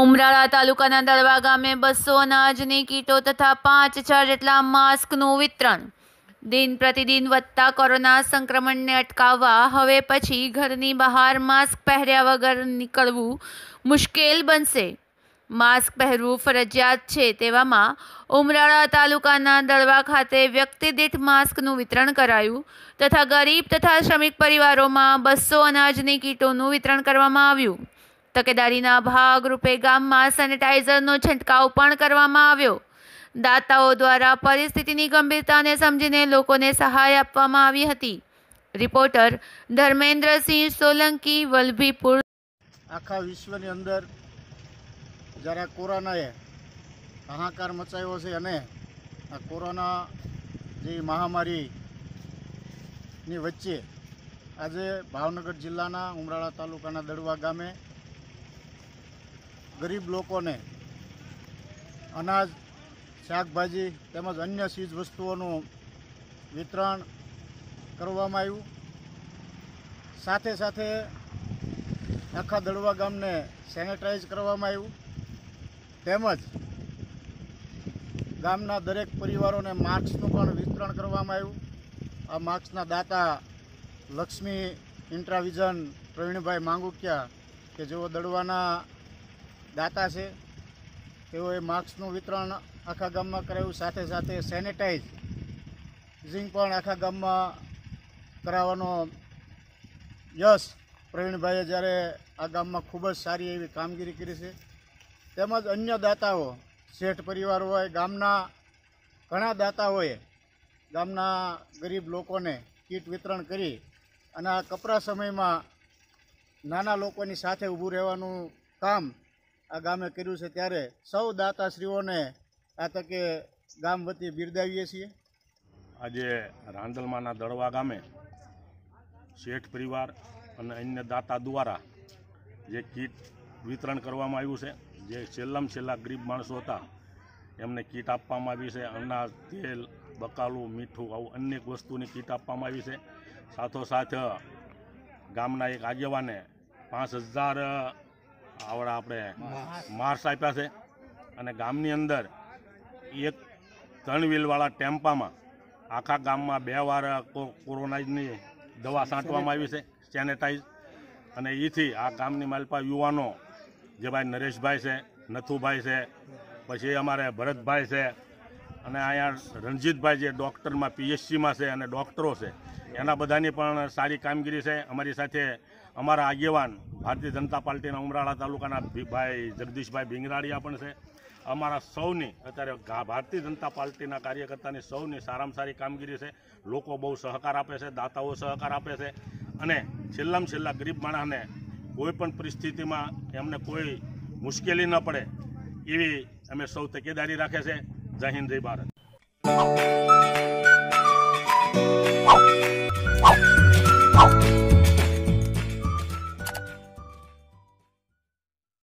ઉમરાળા તાલુકાના દળવા ગામે બસો અનાજની કીટો તથા પાંચ હજાર જેટલા માસ્કનું વિતરણ દિન પ્રતિદિન વધતા કોરોના સંક્રમણને અટકાવવા હવે પછી ઘરની બહાર માસ્ક પહેર્યા વગર નીકળવું મુશ્કેલ બનશે માસ્ક પહેરવું ફરજિયાત છે તેવામાં ઉમરાળા તાલુકાના દળવા ખાતે વ્યક્તિ દીઠ માસ્કનું વિતરણ કરાયું તથા ગરીબ તથા શ્રમિક પરિવારોમાં બસો અનાજની કીટોનું વિતરણ કરવામાં આવ્યું તકેદારીના ભાગરૂપે ગામમાં સેનેટાઇઝરનો છંટકાવ પણ કરવામાં આવ્યો દાતાઓ દ્વારા પરિસ્થિતિની ગંભીરતાને સમજીને લોકોને સહાય આપવામાં આવી હતી રિપોર્ટર ધર્મેન્દ્રસિંહ સોલંકી વલભીપુર આખા વિશ્વની અંદર જ્યારે કોરોનાએ હાહાકાર મચાવ્યો છે અને આ કોરોના જે મહામારીની વચ્ચે આજે ભાવનગર જિલ્લાના ઉમરાળા તાલુકાના દડવા ગામે ગરીબ લોકોને અનાજ શાકભાજી તેમજ અન્ય ચીજ વસ્તુઓનું વિતરણ કરવામાં આવ્યું સાથે સાથે આખા દડવા ગામને સેનેટાઈઝ કરવામાં આવ્યું તેમજ ગામના દરેક પરિવારોને માર્ક્સનું પણ વિતરણ કરવામાં આવ્યું આ માર્ક્સના દાતા લક્ષ્મી ઇન્ટ્રાવિઝન પ્રવીણભાઈ માંગુકિયા કે જેઓ દડવાના દાતા છે તેઓએ માસ્કનું વિતરણ આખા ગામમાં કરાવ્યું સાથે સાથે સેનેટાઇઝિંગ પણ આખા ગામમાં કરાવવાનો યશ પ્રવીણભાઈએ જ્યારે આ ગામમાં ખૂબ જ સારી એવી કામગીરી કરી છે તેમજ અન્ય દાતાઓ શેઠ પરિવાર હોય ગામના ઘણા દાતાઓએ ગામના ગરીબ લોકોને કીટ વિતરણ કરી અને આ કપરા સમયમાં નાના લોકોની સાથે ઊભું રહેવાનું કામ આ ગામે કર્યું છે ત્યારે સૌ દાતાશ્રીઓને આ તકે ગામ વતી બિરદાવીએ છીએ આજે રાંદલમાના દળવા ગામે શેઠ પરિવાર અને અન્ય દાતા દ્વારા જે કીટ વિતરણ કરવામાં આવ્યું છે જે છેલ્લામાં છેલ્લા ગરીબ માણસો હતા એમને કીટ આપવામાં આવી છે અનાજ તેલ બકાલું મીઠું આવું અનેક વસ્તુની કીટ આપવામાં આવી છે સાથોસાથ ગામના એક આગેવાને પાંચ હજાર આવડા આપણે માર્સ આપ્યા છે અને ગામની અંદર એક ત્રણ વ્હીલવાળા ટેમ્પામાં આખા ગામમાં બે વાર કોરોનાની દવા સાંટવામાં આવી છે સેનેટાઈઝ અને એથી આ ગામની માલપા યુવાનો જે ભાઈ નરેશભાઈ છે નથુભાઈ છે પછી અમારે ભરતભાઈ છે અને અહીંયા રણજીતભાઈ જે ડૉક્ટરમાં પીએચસીમાં છે અને ડૉક્ટરો છે એના બધાની પણ સારી કામગીરી છે અમારી સાથે અમારા આગેવાન ભારતીય જનતા પાર્ટીના ઉમરાળા તાલુકાના ભાઈ જગદીશભાઈ ભીંગરાળિયા પણ છે અમારા સૌની અત્યારે ભારતીય જનતા પાર્ટીના કાર્યકર્તાની સૌની સારામાં સારી કામગીરી છે લોકો બહુ સહકાર આપે છે દાતાઓ સહકાર આપે છે અને છેલ્લામાં છેલ્લા ગરીબ માણસને કોઈ પણ પરિસ્થિતિમાં એમને કોઈ મુશ્કેલી ન પડે એવી અમે સૌ તકેદારી રાખે છે જય હિન્દ જય ભારત